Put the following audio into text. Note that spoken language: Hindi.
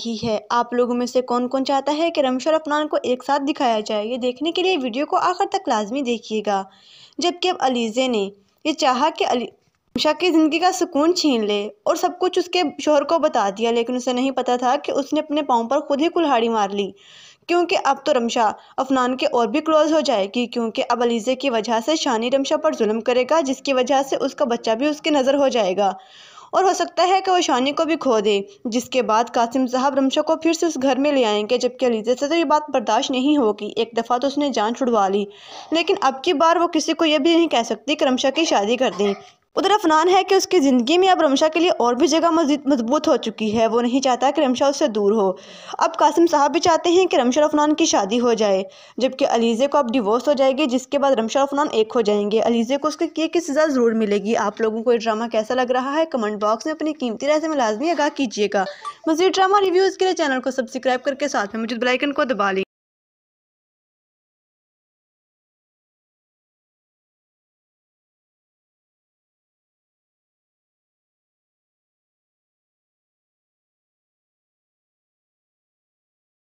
ही है आप लोगों में से कौन कौन चाहता है कि रमश और अफनान को एक साथ दिखाया जाए ये देखने के लिए वीडियो को आखिर तक लाजमी देखिएगा जबकि अब अलीज़े ने यह चाहा कि रमशा की ज़िंदगी का सुकून छीन ले और सब कुछ उसके शोहर को बता दिया लेकिन उसे नहीं पता था कि उसने अपने पाँव पर खुद ही कुल्हाड़ी मार ली क्योंकि अब तो रमशा अफनान के और भी क्लोज हो जाएगी क्योंकि अब अलीज़े की वजह से शानी रमशा पर जुल्म करेगा जिसकी वजह से उसका बच्चा भी उसके नज़र हो जाएगा और हो सकता है कि वो शानी को भी खो दे जिसके बाद कासिम साहब रमशा को फिर से उस घर में ले आएंगे जबकि अलीजे से तो ये बात बर्दाश्त नहीं होगी एक दफ़ा तो उसने जान छुड़वा ली लेकिन अब की बार वो किसी को यह भी नहीं कह सकती कि रमशा की शादी कर दें उधर अफनान है कि उसकी ज़िंदगी में अब रमशा के लिए और भी जगह मजीद मजबूत हो चुकी है वो नहीं चाहता कि रमशा उससे दूर हो अब कासिम साहब भी चाहते हैं कि रमशा अफनान की शादी हो जाए जबकि अलीज़े को अब डिवोर्स हो जाएगी जिसके बाद रमशा अफनान एक हो जाएंगे अलीज़े को उसके किए की सज़ा ज़रूर मिलेगी आप लोगों को ये ड्रामा कैसा लग रहा है कमेंट बॉक्स में अपनी कीमती राय से लाजमी आगा कीजिएगा मजीद ड्रामा रिव्यूज़ के लिए चैनल को सब्सक्राइब करके साथ में मुझे बेलाइकन को दबा लें